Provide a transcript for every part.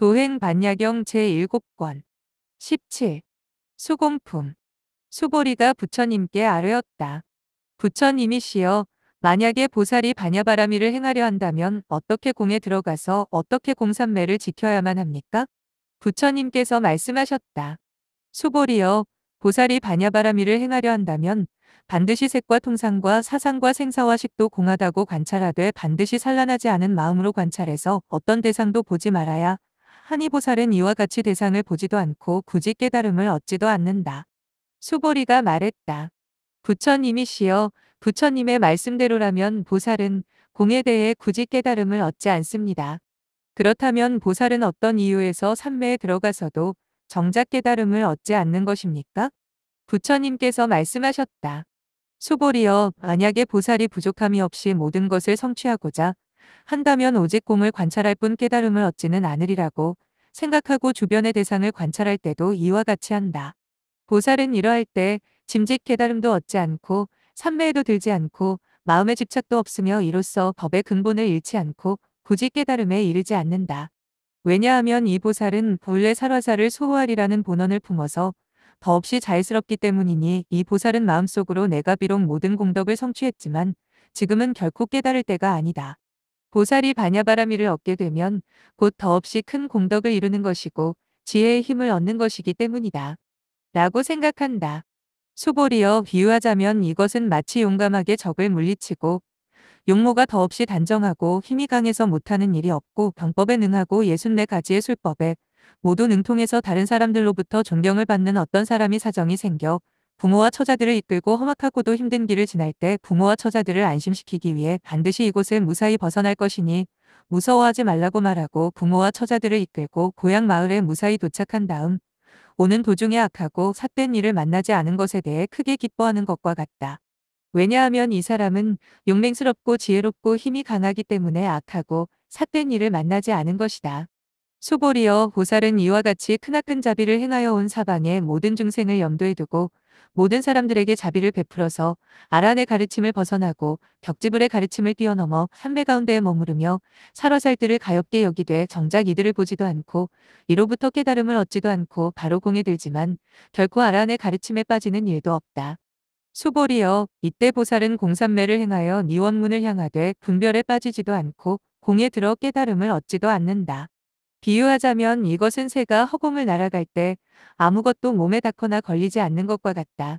도행 반야경 제7권 17. 수공품 수보리가 부처님께 아뢰었다. 부처님이시여 만약에 보살이 반야바라미를 행하려 한다면 어떻게 공에 들어가서 어떻게 공산매를 지켜야만 합니까? 부처님께서 말씀하셨다. 수보리여 보살이 반야바라미를 행하려 한다면 반드시 색과 통상과 사상과 생사와 식도 공하다고 관찰하되 반드시 산란하지 않은 마음으로 관찰해서 어떤 대상도 보지 말아야 한의보살은 이와 같이 대상을 보지도 않고 굳이 깨달음을 얻지도 않는다. 수보리가 말했다. 부처님이시여 부처님의 말씀대로라면 보살은 공에 대해 굳이 깨달음을 얻지 않습니다. 그렇다면 보살은 어떤 이유에서 삼매에 들어가서도 정작 깨달음을 얻지 않는 것입니까? 부처님께서 말씀하셨다. 수보리여 만약에 보살이 부족함이 없이 모든 것을 성취하고자 한다면 오직 공을 관찰할 뿐 깨달음을 얻지는 않으리라고 생각하고 주변의 대상을 관찰할 때도 이와 같이 한다. 보살은 이러할 때 짐짓 깨달음도 얻지 않고 삼매에도 들지 않고 마음의 집착도 없으며 이로써 법의 근본을 잃지 않고 굳이 깨달음에 이르지 않는다. 왜냐하면 이 보살은 본래 살화사를 소호하리라는 본원을 품어서 더없이 자애스럽기 때문이니 이 보살은 마음속으로 내가 비록 모든 공덕을 성취했지만 지금은 결코 깨달을 때가 아니다. 보살이 반야바라미를 얻게 되면 곧 더없이 큰 공덕을 이루는 것이고 지혜의 힘을 얻는 것이기 때문이다. 라고 생각한다. 수보리어 비유하자면 이것은 마치 용감하게 적을 물리치고 용모가 더없이 단정하고 힘이 강해서 못하는 일이 없고 병법에 능하고 예순네 가지의 술법에 모두 능통해서 다른 사람들로부터 존경을 받는 어떤 사람이 사정이 생겨 부모와 처자들을 이끌고 험악하고도 힘든 길을 지날 때 부모와 처자들을 안심시키기 위해 반드시 이곳을 무사히 벗어날 것이니 무서워하지 말라고 말하고 부모와 처자들을 이끌고 고향 마을에 무사히 도착한 다음 오는 도중에 악하고 삿된 일을 만나지 않은 것에 대해 크게 기뻐하는 것과 같다. 왜냐하면 이 사람은 용맹스럽고 지혜롭고 힘이 강하기 때문에 악하고 삿된 일을 만나지 않은 것이다. 소보리여 보살은 이와 같이 크나큰 자비를 행하여 온사방에 모든 중생을 염두에 두고 모든 사람들에게 자비를 베풀어서 아란의 가르침을 벗어나고 벽지불의 가르침을 뛰어넘어 한배 가운데에 머무르며 살화살들을 가엽게 여기되 정작 이들을 보지도 않고 이로부터 깨달음을 얻지도 않고 바로 공에 들지만 결코 아란의 가르침에 빠지는 일도 없다. 수보리여 이때 보살은 공산매를 행하여 니원문을 향하되 분별에 빠지지도 않고 공에 들어 깨달음을 얻지도 않는다. 비유하자면 이것은 새가 허공을 날아갈 때 아무것도 몸에 닿거나 걸리지 않는 것과 같다.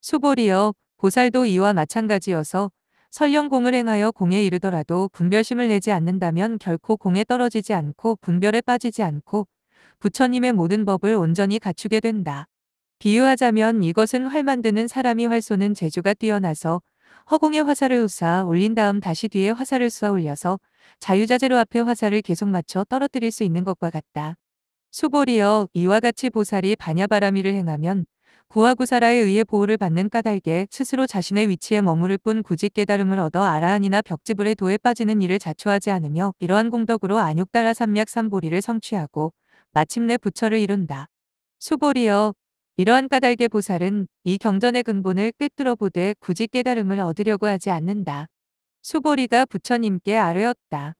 수보리여 보살도 이와 마찬가지여서 설령 공을 행하여 공에 이르더라도 분별심을 내지 않는다면 결코 공에 떨어지지 않고 분별에 빠지지 않고 부처님의 모든 법을 온전히 갖추게 된다. 비유하자면 이것은 활 만드는 사람이 활 쏘는 재주가 뛰어나서 허공에 화살을 쏘아 올린 다음 다시 뒤에 화살을 쏘아 올려서 자유자재로 앞에 화살을 계속 맞춰 떨어뜨릴 수 있는 것과 같다. 수보리어 이와 같이 보살이 반야바라미를 행하면 구하구사라에 의해 보호를 받는 까닭에 스스로 자신의 위치에 머무를 뿐 굳이 깨달음을 얻어 아라한이나 벽지불의 도에 빠지는 일을 자초하지 않으며 이러한 공덕으로 안육달라 산맥 삼보리를 성취하고 마침내 부처를 이룬다. 수보리어 이러한 까닭의 보살은 이 경전의 근본을 꿰뚫어 보되 굳이 깨달음을 얻으려고 하지 않는다. 수보리가 부처님께 아뢰었다.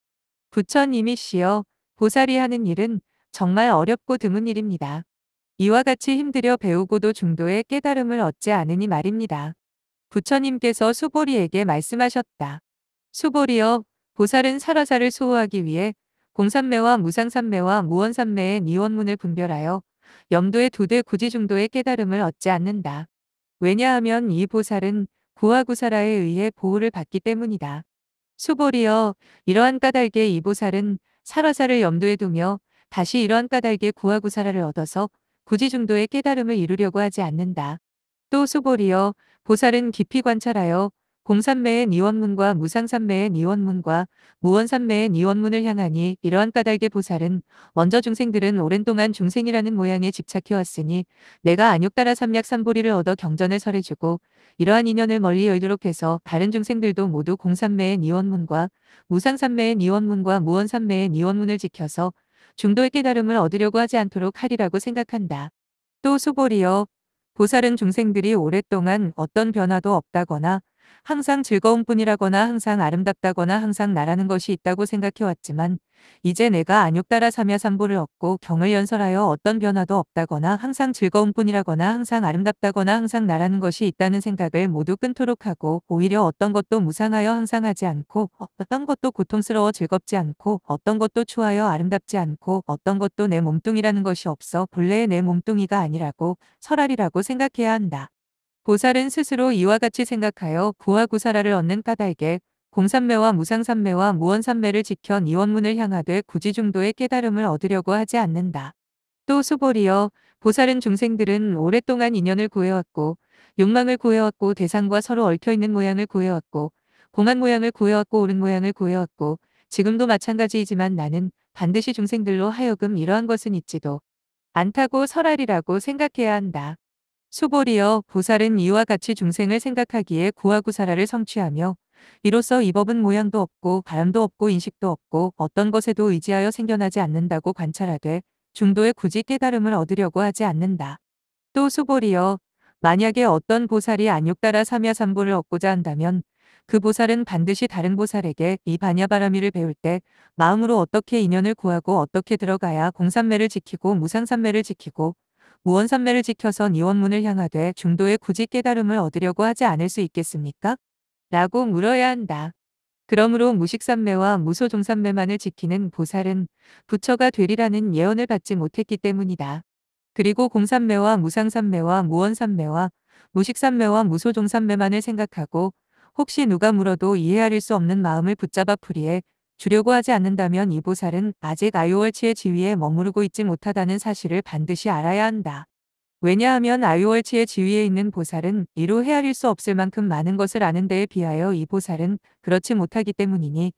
부처님이시여 보살이 하는 일은 정말 어렵고 드문 일입니다. 이와 같이 힘들여 배우고도 중도에 깨달음을 얻지 않으니 말입니다. 부처님께서 수보리에게 말씀하셨다. 수보리여 보살은 사라사를소호하기 위해 공산매와 무상산매와 무원산매의 니원문을 분별하여 염도의 두대 구지중도의 깨달음을 얻지 않는다. 왜냐하면 이 보살은 구하구사라에 의해 보호를 받기 때문이다. 수보리여 이러한 까닭에 이보살은 사라사를 염두에 두며 다시 이러한 까닭에 구하구사라를 얻어서 굳이 중도의 깨달음을 이루려고 하지 않는다. 또수보리여 보살은 깊이 관찰하여 공산매엔 이원문과 무상산매엔 이원문과 무원산매엔 이원문을 향하니 이러한 까닭의 보살은 먼저 중생들은 오랜 동안 중생이라는 모양에 집착해왔으니 내가 안욕따라 삼략 삼보리를 얻어 경전을 설해주고 이러한 인연을 멀리 열도록 해서 다른 중생들도 모두 공산매엔 이원문과 무상산매엔 이원문과 무원산매엔 이원문을 지켜서 중도의 깨달음을 얻으려고 하지 않도록 하리라고 생각한다. 또 소보리여 보살은 중생들이 오랫동안 어떤 변화도 없다거나 항상 즐거운 뿐이라거나 항상 아름답다거나 항상 나라는 것이 있다고 생각해왔지만 이제 내가 안욕따라 삼야삼보를 얻고 경을 연설하여 어떤 변화도 없다거나 항상 즐거운 뿐이라거나 항상 아름답다거나 항상 나라는 것이 있다는 생각을 모두 끊도록 하고 오히려 어떤 것도 무상하여 항상 하지 않고 어떤 것도 고통스러워 즐겁지 않고 어떤 것도 추하여 아름답지 않고 어떤 것도 내 몸뚱이라는 것이 없어 본래의 내 몸뚱이가 아니라고 설알이라고 생각해야 한다. 보살은 스스로 이와 같이 생각하여 구하구사라를 얻는 까닭에 공산매와 무상산매와 무원산매를 지켜 이원문을 향하되 굳이 중도의 깨달음을 얻으려고 하지 않는다. 또 수보리여 보살은 중생들은 오랫동안 인연을 구해왔고 욕망을 구해왔고 대상과 서로 얽혀있는 모양을 구해왔고 공한 모양을 구해왔고 오른 모양을 구해왔고 지금도 마찬가지이지만 나는 반드시 중생들로 하여금 이러한 것은 있지도 않다고 설하리라고 생각해야 한다. 수보리어 보살은 이와 같이 중생을 생각하기에 구하구사라를 성취하며 이로써 이 법은 모양도 없고 바람도 없고 인식도 없고 어떤 것에도 의지하여 생겨나지 않는다고 관찰하되 중도에 굳이 깨달음을 얻으려고 하지 않는다. 또수보리어 만약에 어떤 보살이 안육따라 삼야삼보를 얻고자 한다면 그 보살은 반드시 다른 보살에게 이 반야바라미를 배울 때 마음으로 어떻게 인연을 구하고 어떻게 들어가야 공산매를 지키고 무상산매를 지키고 무원산매를 지켜선 이원문을 향하되 중도에 굳이 깨달음을 얻으려고 하지 않을 수 있겠습니까? 라고 물어야 한다. 그러므로 무식산매와 무소종산매만을 지키는 보살은 부처가 되리라는 예언을 받지 못했기 때문이다. 그리고 공산매와 무상산매와 무원산매와 무식산매와 무소종산매만을 생각하고 혹시 누가 물어도 이해하릴 수 없는 마음을 붙잡아 풀이해 주려고 하지 않는다면 이 보살은 아직 아유월치의 지위에 머무르고 있지 못하다는 사실을 반드시 알아야 한다. 왜냐하면 아유월치의 지위에 있는 보살은 이루 헤아릴 수 없을 만큼 많은 것을 아는 데에 비하여 이 보살은 그렇지 못하기 때문이니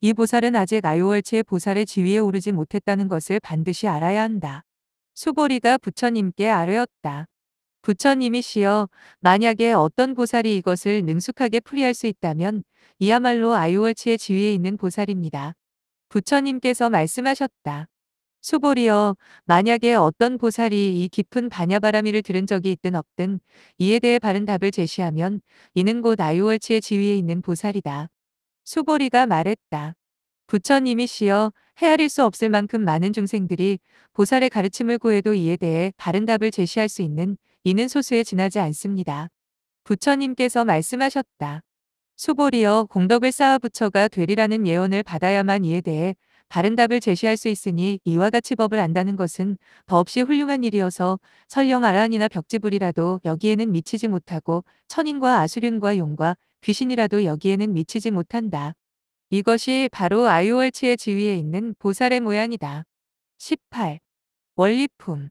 이 보살은 아직 아유월치의 보살의 지위에 오르지 못했다는 것을 반드시 알아야 한다. 수보리가 부처님께 아뢰었다. 부처님이시여 만약에 어떤 보살이 이것을 능숙하게 풀이할 수 있다면 이야말로 아이월치의 지위에 있는 보살입니다. 부처님께서 말씀하셨다. 수보리여 만약에 어떤 보살이 이 깊은 반야바라미를 들은 적이 있든 없든 이에 대해 바른 답을 제시하면 이는 곧 아이월치의 지위에 있는 보살이다. 수보리가 말했다. 부처님이시여 헤아릴 수 없을 만큼 많은 중생들이 보살의 가르침을 구해도 이에 대해 바른 답을 제시할 수 있는 이는 소수에 지나지 않습니다. 부처님께서 말씀하셨다. 수보리여 공덕을 쌓아 부처가 되리라는 예언을 받아야만 이에 대해 바른 답을 제시할 수 있으니 이와 같이 법을 안다는 것은 더없이 훌륭한 일이어서 설령 아란이나 벽지불이라도 여기에는 미치지 못하고 천인과 아수륜과 용과 귀신이라도 여기에는 미치지 못한다. 이것이 바로 아이월치의 지위에 있는 보살의 모양이다. 18. 원리품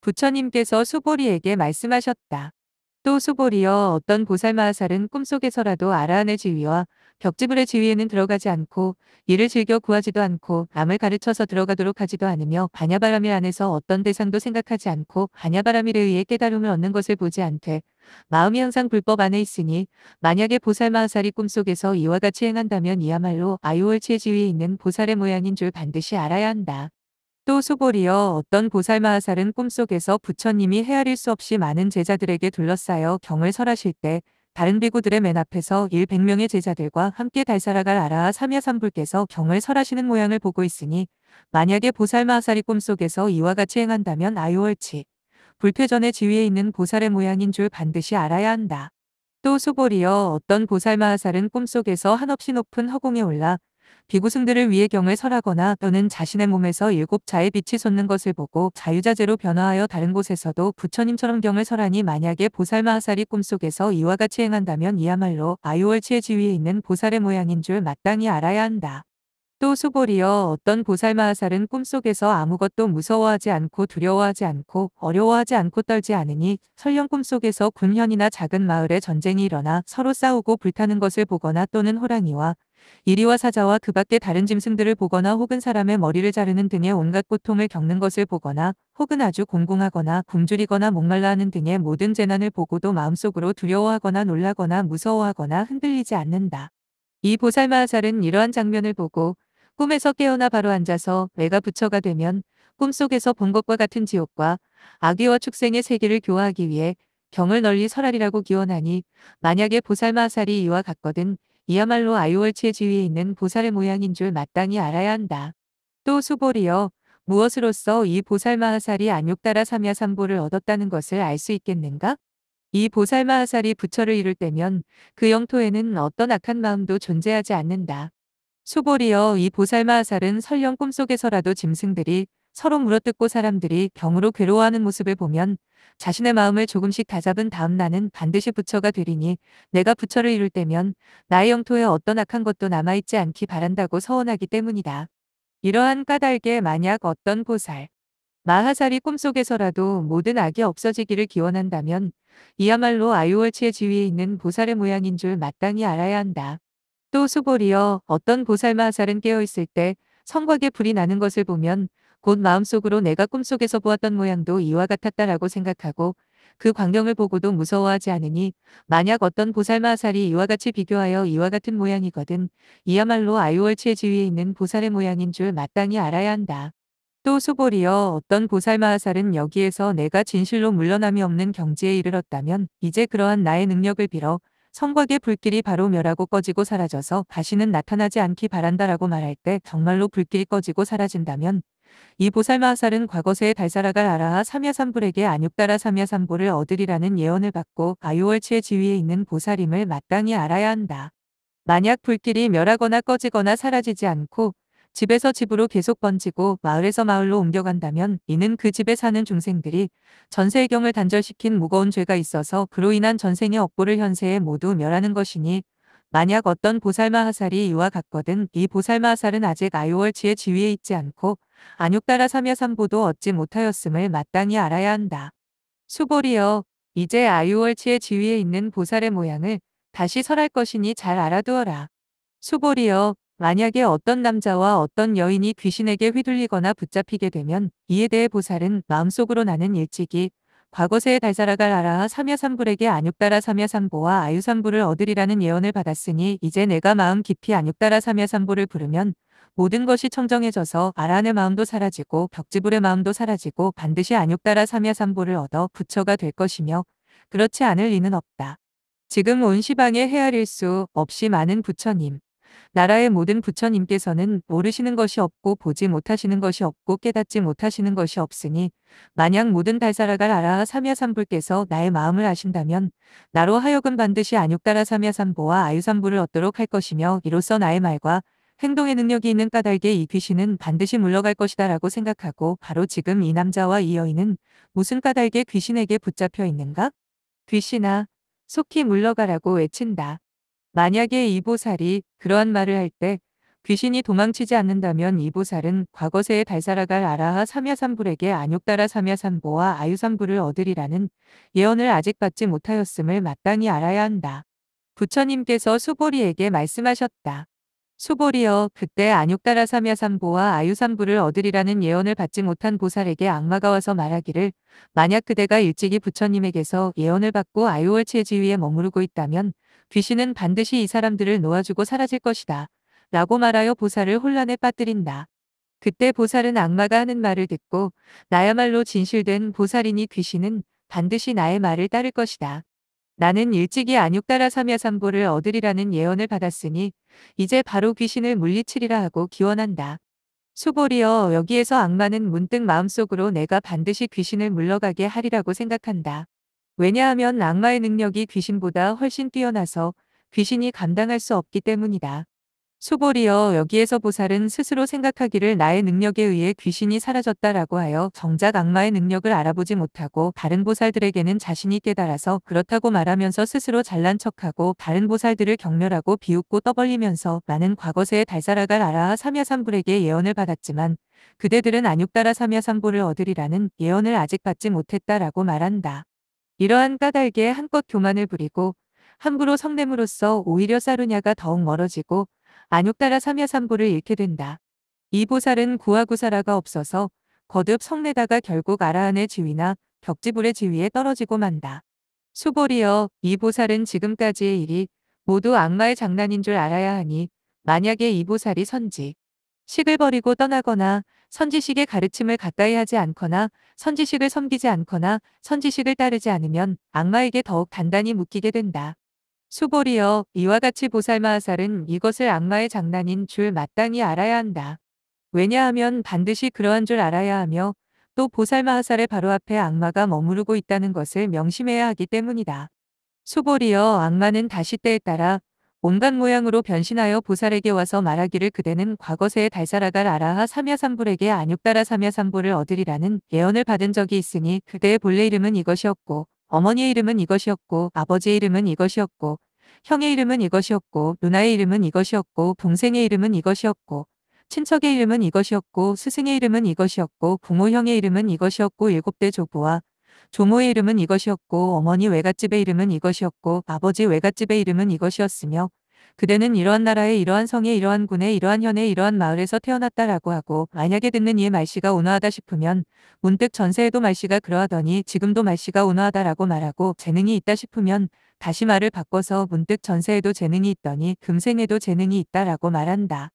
부처님께서 수보리에게 말씀하셨다. 또 수보리여 어떤 보살마하살은 꿈속에서라도 아라한의 지위와 벽지불의 지위에는 들어가지 않고 이를 즐겨 구하지도 않고 암을 가르쳐서 들어가도록 하지도 않으며 반야바람일 안에서 어떤 대상도 생각하지 않고 반야바람일에 의해 깨달음을 얻는 것을 보지 않되 마음이 항상 불법 안에 있으니 만약에 보살마하살이 꿈속에서 이와 같이 행한다면 이야말로 아유월치의 지위에 있는 보살의 모양인 줄 반드시 알아야 한다. 또수보리여 어떤 보살마하살은 꿈속에서 부처님이 헤아릴 수 없이 많은 제자들에게 둘러싸여 경을 설하실 때 다른 비구들의 맨 앞에서 1 0 0명의 제자들과 함께 달살아갈 아라 삼야삼불께서 경을 설하시는 모양을 보고 있으니 만약에 보살마하살이 꿈속에서 이와 같이 행한다면 아유월치 불표전의 지위에 있는 보살의 모양인 줄 반드시 알아야 한다. 또수보리여 어떤 보살마하살은 꿈속에서 한없이 높은 허공에 올라 비구승들을 위해 경을 설하거나 또는 자신의 몸에서 일곱 자의 빛이 솟는 것을 보고 자유자재로 변화하여 다른 곳에서도 부처님처럼 경을 설하니 만약에 보살마하살이 꿈속에서 이와 같이 행한다면 이야말로 아유월치의 지위에 있는 보살의 모양인 줄 마땅히 알아야 한다. 또수보리여 어떤 보살마하살은 꿈속에서 아무것도 무서워하지 않고 두려워하지 않고 어려워하지 않고 떨지 않으니 설령 꿈속에서 군현이나 작은 마을에 전쟁이 일어나 서로 싸우고 불타는 것을 보거나 또는 호랑이와 이리와 사자와 그 밖의 다른 짐승들을 보거나 혹은 사람의 머리를 자르는 등의 온갖 고통을 겪는 것을 보거나 혹은 아주 공공하거나 굶주리거나 목말라 하는 등의 모든 재난을 보고도 마음속으로 두려워하거나 놀라거나 무서워하거나 흔들리지 않는다. 이 보살마하살은 이러한 장면을 보고 꿈에서 깨어나 바로 앉아서 내가 부처가 되면 꿈속에서 본 것과 같은 지옥과 악귀와 축생의 세계를 교화하기 위해 경을 널리 설하리라고 기원하니 만약에 보살마하살이 이와 같거든 이야말로 아이월치의 지위에 있는 보살의 모양인 줄 마땅히 알아야 한다. 또 수보리여 무엇으로써 이 보살마하살이 안욕따라 삼야삼보를 얻었다는 것을 알 수 있겠는가? 이 보살마하살이 부처를 이룰 때면 그 영토에는 어떤 악한 마음도 존재하지 않는다. 수보리여 이 보살마하살은 설령 꿈속에서라도 짐승들이 서로 물어뜯고 사람들이 병으로 괴로워하는 모습을 보면 자신의 마음을 조금씩 다잡은 다음 나는 반드시 부처가 되리니 내가 부처를 이룰 때면 나의 영토에 어떤 악한 것도 남아있지 않기 바란다고 서원하기 때문이다. 이러한 까닭에 만약 어떤 보살, 마하살이 꿈속에서라도 모든 악이 없어지기를 기원한다면 이야말로 아유월치의 지위에 있는 보살의 모양인 줄 마땅히 알아야 한다. 또수보리어 어떤 보살 마하살은 깨어있을 때 성곽에 불이 나는 것을 보면 곧 마음속으로 내가 꿈속에서 보았던 모양도 이와 같았다라고 생각하고 그 광경을 보고도 무서워하지 않으니 만약 어떤 보살마 아살이 이와 같이 비교하여 이와 같은 모양이거든 이야말로 아이월치의 지위에 있는 보살의 모양인 줄 마땅히 알아야 한다. 또수보리여 어떤 보살마하살은 여기에서 내가 진실로 물러남이 없는 경지에 이르렀다면 이제 그러한 나의 능력을 빌어 성곽의 불길이 바로 멸하고 꺼지고 사라져서 다시는 나타나지 않기 바란다라고 말할 때 정말로 불길이 꺼지고 사라진다면 이 보살마하살은 과거세에 달사라갈 아라하 삼야삼불에게 안육따라 삼야삼보를 얻으리라는 예언을 받고 아유월치의 지위에 있는 보살임을 마땅히 알아야 한다. 만약 불길이 멸하거나 꺼지거나 사라지지 않고 집에서 집으로 계속 번지고 마을에서 마을로 옮겨간다면 이는 그 집에 사는 중생들이 전세의 경을 단절시킨 무거운 죄가 있어서 그로 인한 전생의 업보를 현세에 모두 멸하는 것이니 만약 어떤 보살마 하살이 이와 같거든 이 보살마 하살은 아직 아요월치의 지위에 있지 않고 안욕따라 삼야삼보도 얻지 못하였음을 마땅히 알아야 한다. 수골이여 이제 아유월치의 지위에 있는 보살의 모양을 다시 설할 것이니 잘 알아두어라. 수골이여 만약에 어떤 남자와 어떤 여인이 귀신에게 휘둘리거나 붙잡히게 되면 이에 대해 보살은 마음속으로 나는 일찍이 과거세에 달사라갈 알아 삼야삼불에게 안육따라 삼야삼보와 아유삼보를 얻으리라는 예언을 받았으니 이제 내가 마음 깊이 안육따라 삼야삼보를 부르면 모든 것이 청정해져서 아란의 마음도 사라지고 벽지불의 마음도 사라지고 반드시 안육따라 삼야삼보를 얻어 부처가 될 것이며 그렇지 않을 리는 없다. 지금 온 시방에 헤아릴 수 없이 많은 부처님 나라의 모든 부처님께서는 모르시는 것이 없고 보지 못하시는 것이 없고 깨닫지 못하시는 것이 없으니 만약 모든 달사라갈 아라하 삼야삼불께서 나의 마음을 아신다면 나로 하여금 반드시 안육따라 삼야삼보와 아유삼부를 얻도록 할 것이며 이로써 나의 말과 행동의 능력이 있는 까닭에 이 귀신은 반드시 물러갈 것이다 라고 생각하고 바로 지금 이 남자와 이 여인은 무슨 까닭에 귀신에게 붙잡혀 있는가? 귀신아, 속히 물러가라고 외친다. 만약에 이보살이 그러한 말을 할 때 귀신이 도망치지 않는다면 이보살은 과거세에 달살아갈 아라하 삼야삼불에게 안욕따라 삼야삼보와 아유삼불을 얻으리라는 예언을 아직 받지 못하였음을 마땅히 알아야 한다. 부처님께서 수보리에게 말씀하셨다. 수보리여 그때 안욕따라 삼야삼보와 아유삼부를 얻으리라는 예언을 받지 못한 보살에게 악마가 와서 말하기를 만약 그대가 일찍이 부처님에게서 예언을 받고 아유월체 지위에 머무르고 있다면 귀신은 반드시 이 사람들을 놓아주고 사라질 것이다. 라고 말하여 보살을 혼란에 빠뜨린다. 그때 보살은 악마가 하는 말을 듣고 나야말로 진실된 보살이니 귀신은 반드시 나의 말을 따를 것이다. 나는 일찍이 안육따라 삼야삼보를 얻으리라는 예언을 받았으니 이제 바로 귀신을 물리치리라 하고 기원한다. 수보리여 여기에서 악마는 문득 마음속으로 내가 반드시 귀신을 물러가게 하리라고 생각한다. 왜냐하면 악마의 능력이 귀신보다 훨씬 뛰어나서 귀신이 감당할 수 없기 때문이다. 수보리여 여기에서 보살은 스스로 생각하기를 나의 능력에 의해 귀신이 사라졌다라고 하여 정작 악마의 능력을 알아보지 못하고 다른 보살들에게는 자신이 깨달아서 그렇다고 말하면서 스스로 잘난 척하고 다른 보살들을 경멸하고 비웃고 떠벌리면서 많은 과거세에 달살아갈 아라하 삼야삼불에게 예언을 받았지만 그대들은 안육따라 삼야삼불을 얻으리라는 예언을 아직 받지 못했다라고 말한다. 이러한 까닭에 한껏 교만을 부리고 함부로 성냄으로써 오히려 사루냐가 더욱 멀어지고 안욕따라 삼야삼부를 잃게 된다. 이 보살은 구하구사라가 없어서 거듭 성내다가 결국 아라한의 지위나 벽지불의 지위에 떨어지고 만다. 수보리여이 보살은 지금까지의 일이 모두 악마의 장난인 줄 알아야 하니 만약에 이 보살이 선지 식을 버리고 떠나거나 선지식의 가르침을 가까이 하지 않거나 선지식을 섬기지 않거나 선지식을 따르지 않으면 악마에게 더욱 단단히 묶이게 된다. 수보리어 이와 같이 보살마하살은 이것을 악마의 장난인 줄 마땅히 알아야 한다. 왜냐하면 반드시 그러한 줄 알아야 하며 또 보살마하살의 바로 앞에 악마가 머무르고 있다는 것을 명심해야 하기 때문이다. 수보리어 악마는 다시 때에 따라 온갖 모양으로 변신하여 보살에게 와서 말하기를 그대는 과거세에 달살아갈 아라하 삼야삼불에게 안육따라 삼야삼불을 얻으리라는 예언을 받은 적이 있으니 그대의 본래 이름은 이것이었고 어머니의 이름은 이것이었고 아버지의 이름은 이것이었고 형의 이름은 이것이었고 누나의 이름은 이것이었고 동생의 이름은 이것이었고 친척의 이름은 이것이었고 스승의 이름은 이것이었고 부모형의 이름은 이것이었고 일곱 대 조부와 조모의 이름은 이것이었고 어머니 외갓집의 이름은 이것이었고 아버지 외갓집의 이름은 이것이었으며 그대는 이러한 나라의 이러한 성의 이러한 군의 이러한 현의 이러한 마을에서 태어났다라고 하고 만약에 듣는 이의 말씨가 온화하다 싶으면 문득 전세에도 말씨가 그러하더니 지금도 말씨가 온화하다라고 말하고 재능이 있다 싶으면 다시 말을 바꿔서 문득 전세에도 재능이 있더니 금생에도 재능이 있다라고 말한다.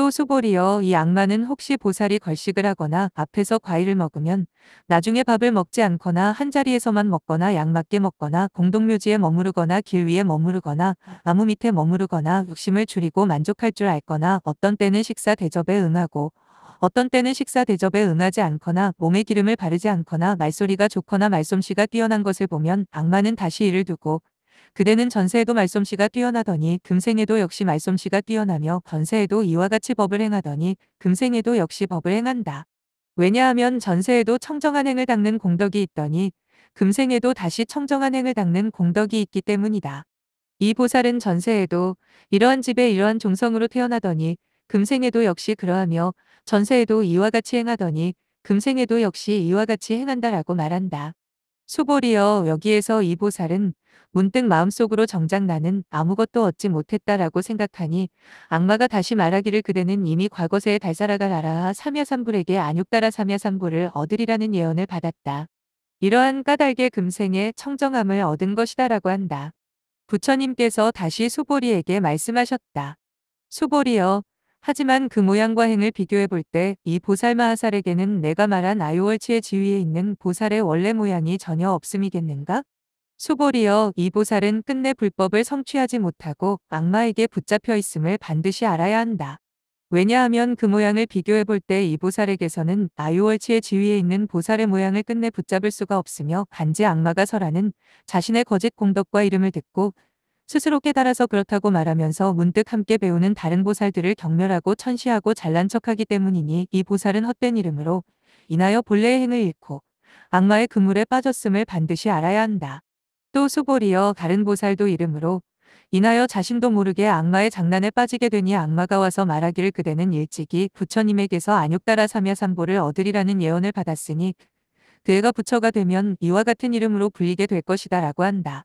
또수보리여이 악마는 혹시 보살이 걸식을 하거나 앞에서 과일을 먹으면 나중에 밥을 먹지 않거나 한자리에서만 먹거나 양맞게 먹거나 공동묘지에 머무르거나 길 위에 머무르거나 나무 밑에 머무르거나 욕심을 줄이고 만족할 줄 알거나 어떤 때는 식사 대접에 응하고 어떤 때는 식사 대접에 응하지 않거나 몸에 기름을 바르지 않거나 말소리가 좋거나 말솜씨가 뛰어난 것을 보면 악마는 다시 이를 두고 그대는 전세에도 말솜씨가 뛰어나더니 금생에도 역시 말솜씨가 뛰어나며 전세에도 이와 같이 법을 행하더니 금생에도 역시 법을 행한다. 왜냐하면 전세에도 청정한 행을 닦는 공덕이 있더니 금생에도 다시 청정한 행을 닦는 공덕이 있기 때문이다. 이 보살은 전세에도 이러한 집에 이러한 종성으로 태어나더니 금생에도 역시 그러하며 전세에도 이와 같이 행하더니 금생에도 역시 이와 같이 행한다라고 말한다. 수보리여 여기에서 이 보살은 문득 마음속으로 정작 나는 아무것도 얻지 못했다라고 생각하니 악마가 다시 말하기를 그대는 이미 과거세에 달살아가 아라하 삼야삼불에게 안육따라 삼야삼불을 얻으리라는 예언을 받았다. 이러한 까닭에 금생에 청정함을 얻은 것이다라고 한다. 부처님께서 다시 수보리에게 말씀하셨다. 수보리여 하지만 그 모양과 행을 비교해 볼 때 이 보살 마하살에게는 내가 말한 아요월치의 지위에 있는 보살의 원래 모양이 전혀 없음이겠는가? 수보리어 이 보살은 끝내 불법을 성취하지 못하고 악마에게 붙잡혀 있음을 반드시 알아야 한다. 왜냐하면 그 모양을 비교해 볼 때 이 보살에게서는 아유월치의 지위에 있는 보살의 모양을 끝내 붙잡을 수가 없으며 반지 악마가 설하는 자신의 거짓 공덕과 이름을 듣고 스스로 깨달아서 그렇다고 말하면서 문득 함께 배우는 다른 보살들을 경멸하고 천시하고 잘난 척하기 때문이니 이 보살은 헛된 이름으로 인하여 본래의 행을 잃고 악마의 그물에 빠졌음을 반드시 알아야 한다. 또 수보리여 다른 보살도 이름으로 인하여 자신도 모르게 악마의 장난에 빠지게 되니 악마가 와서 말하기를 그대는 일찍이 부처님에게서 안육따라 삼야삼보를 얻으리라는 예언을 받았으니 그애가 부처가 되면 이와 같은 이름으로 불리게 될 것이다 라고 한다.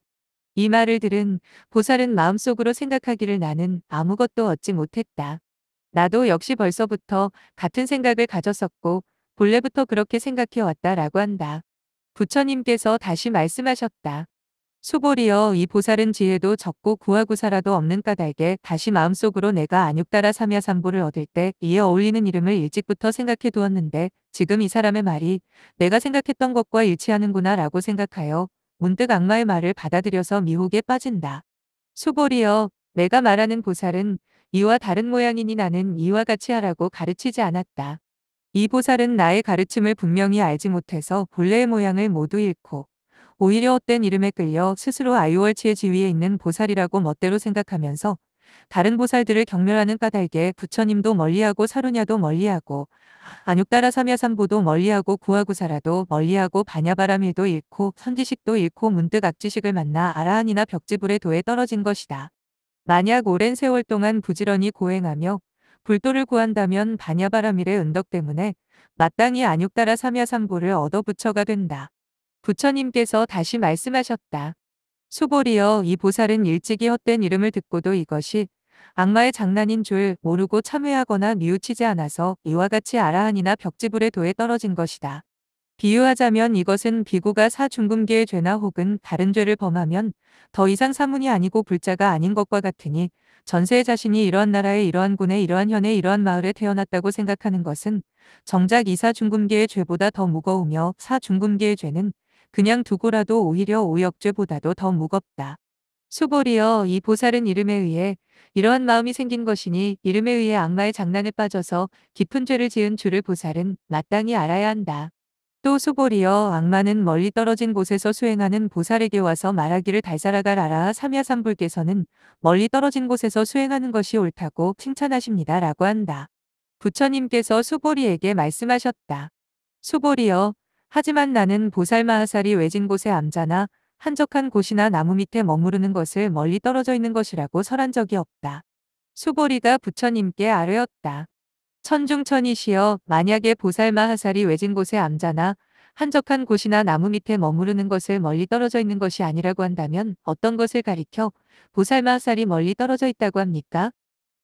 이 말을 들은 보살은 마음속으로 생각하기를 나는 아무것도 얻지 못했다. 나도 역시 벌써부터 같은 생각을 가졌었고 본래부터 그렇게 생각해왔다 라고 한다. 부처님께서 다시 말씀하셨다. 수보리여이 보살은 지혜도 적고 구하구사라도 없는 까닭에 다시 마음속으로 내가 안육따라 삼야삼보를 얻을 때 이에 어울리는 이름을 일찍부터 생각해 두었는데 지금 이 사람의 말이 내가 생각했던 것과 일치하는구나 라고 생각하여 문득 악마의 말을 받아들여서 미혹에 빠진다. 수보리여 내가 말하는 보살은 이와 다른 모양이니 나는 이와 같이 하라고 가르치지 않았다. 이 보살은 나의 가르침을 분명히 알지 못해서 본래의 모양을 모두 잃고 오히려 헛된 이름에 끌려 스스로 아이월치의 지위에 있는 보살이라고 멋대로 생각하면서 다른 보살들을 경멸하는 까닭에 부처님도 멀리하고 사루냐도 멀리하고 안육따라 삼야삼보도 멀리하고 구하구사라도 멀리하고 반야바라밀도 잃고 선지식도 잃고 문득 악지식을 만나 아라한이나 벽지불의 도에 떨어진 것이다. 만약 오랜 세월 동안 부지런히 고행하며 불도를 구한다면 반야바라밀의 은덕 때문에 마땅히 안육따라 삼야삼보를 얻어붙여가 된다. 부처님께서 다시 말씀하셨다. 수보리여이 보살은 일찍이 헛된 이름을 듣고도 이것이 악마의 장난인 줄 모르고 참회하거나 미우치지 않아서 이와 같이 아라한이나 벽지불에 도에 떨어진 것이다. 비유하자면 이것은 비구가 사중금계의 죄나 혹은 다른 죄를 범하면 더 이상 사문이 아니고 불자가 아닌 것과 같으니 전세의 자신이 이러한 나라의 이러한 군에 이러한 현에 이러한 마을에 태어났다고 생각하는 것은 정작 이사중금계의 죄보다 더 무거우며 사중금계의 죄는 그냥 두고라도 오히려 오역죄보다도 더 무겁다. 수보리여이 보살은 이름에 의해 이러한 마음이 생긴 것이니 이름에 의해 악마의 장난에 빠져서 깊은 죄를 지은 주를 보살은 마땅히 알아야 한다. 또수보리여 악마는 멀리 떨어진 곳에서 수행하는 보살에게 와서 말하기를 달살아가 알아 삼야삼불께서는 멀리 떨어진 곳에서 수행하는 것이 옳다고 칭찬하십니다 라고 한다. 부처님께서 수보리에게 말씀하셨다. 수보리여 하지만 나는 보살마하살이 외진 곳에 암자나 한적한 곳이나 나무 밑에 머무르는 것을 멀리 떨어져 있는 것이라고 설한 적이 없다. 수보리가 부처님께 아뢰었다. 천중천이시여 만약에 보살마하살이 외진 곳에 암자나 한적한 곳이나 나무 밑에 머무르는 것을 멀리 떨어져 있는 것이 아니라고 한다면 어떤 것을 가리켜 보살마하살이 멀리 떨어져 있다고 합니까?